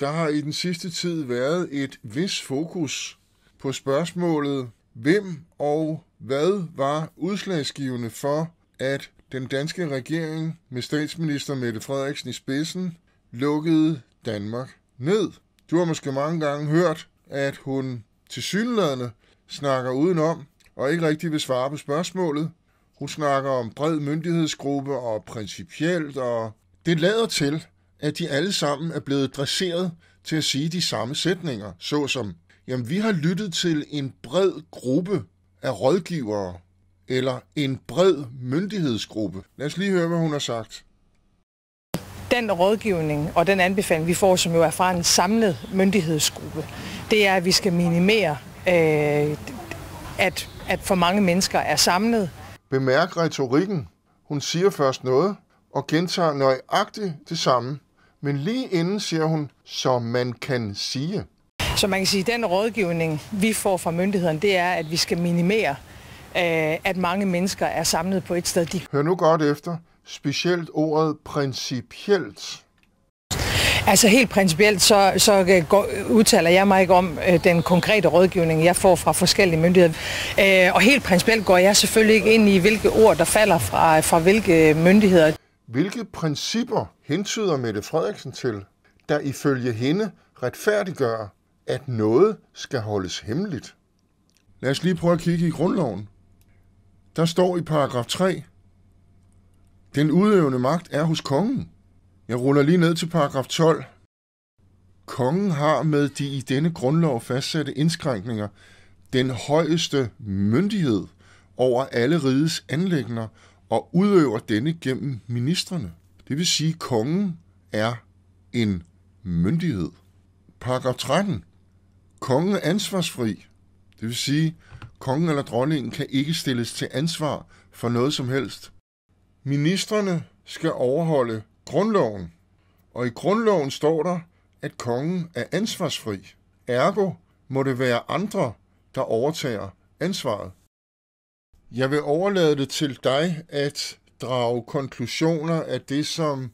der har i den sidste tid været et vis fokus på spørgsmålet, hvem og hvad var udslagsgivende for, at den danske regering med statsminister Mette Frederiksen i spidsen lukkede Danmark ned. Du har måske mange gange hørt, at hun til synlædende snakker udenom og ikke rigtig vil svare på spørgsmålet. Hun snakker om bred myndighedsgruppe og principielt, og det lader til, at de alle sammen er blevet dresseret til at sige de samme sætninger, såsom, jamen vi har lyttet til en bred gruppe af rådgivere, eller en bred myndighedsgruppe. Lad os lige høre, hvad hun har sagt. Den rådgivning og den anbefaling, vi får, som jo er fra en samlet myndighedsgruppe, det er, at vi skal minimere, øh, at, at for mange mennesker er samlet. Bemærk retorikken. Hun siger først noget og gentager nøjagtigt det samme men lige inden siger hun, så man kan sige. Så man kan sige, at den rådgivning, vi får fra myndighederne, det er, at vi skal minimere, øh, at mange mennesker er samlet på et sted. De... Hør nu godt efter. Specielt ordet principielt. Altså helt principielt, så, så øh, går, udtaler jeg mig ikke om øh, den konkrete rådgivning, jeg får fra forskellige myndigheder. Øh, og helt principielt går jeg selvfølgelig ikke ind i, hvilke ord, der falder fra, fra hvilke myndigheder. Hvilke principper hentyder Mette Frederiksen til, der ifølge hende retfærdiggør, at noget skal holdes hemmeligt? Lad os lige prøve at kigge i grundloven. Der står i paragraf 3, den udøvende magt er hos kongen. Jeg ruller lige ned til paragraf 12. Kongen har med de i denne grundlov fastsatte indskrænkninger den højeste myndighed over alle rides anlægner og udøver denne gennem ministerne. Det vil sige, at kongen er en myndighed. Paragraf 13. Kongen er ansvarsfri. Det vil sige, at kongen eller dronningen kan ikke stilles til ansvar for noget som helst. Ministerne skal overholde grundloven, og i grundloven står der, at kongen er ansvarsfri. Ergo må det være andre, der overtager ansvaret. Jeg vil overlade det til dig at drage konklusioner af det, som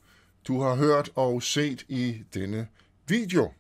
du har hørt og set i denne video.